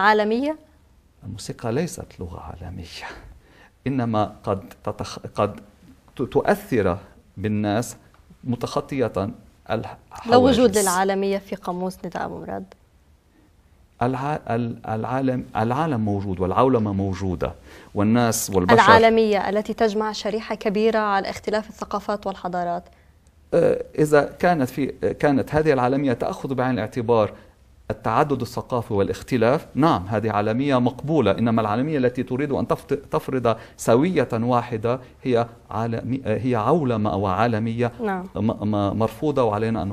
عالمية؟ الموسيقى ليست لغة عالمية إنما قد, تتخ... قد تؤثر بالناس متخطية الحواجز لو وجود للعالمية في قاموس نداء أبو مراد الع... العالم العالم موجود والعولمة موجودة والناس والبشر العالمية التي تجمع شريحة كبيرة على اختلاف الثقافات والحضارات آه، إذا كانت في كانت هذه العالمية تأخذ بعين الاعتبار التعدد الثقافي والاختلاف نعم هذه عالمية مقبولة إنما العالمية التي تريد أن تفرض سوية واحدة هي, عالمي هي عولمة وعالمية نعم. مرفوضة وعلينا أن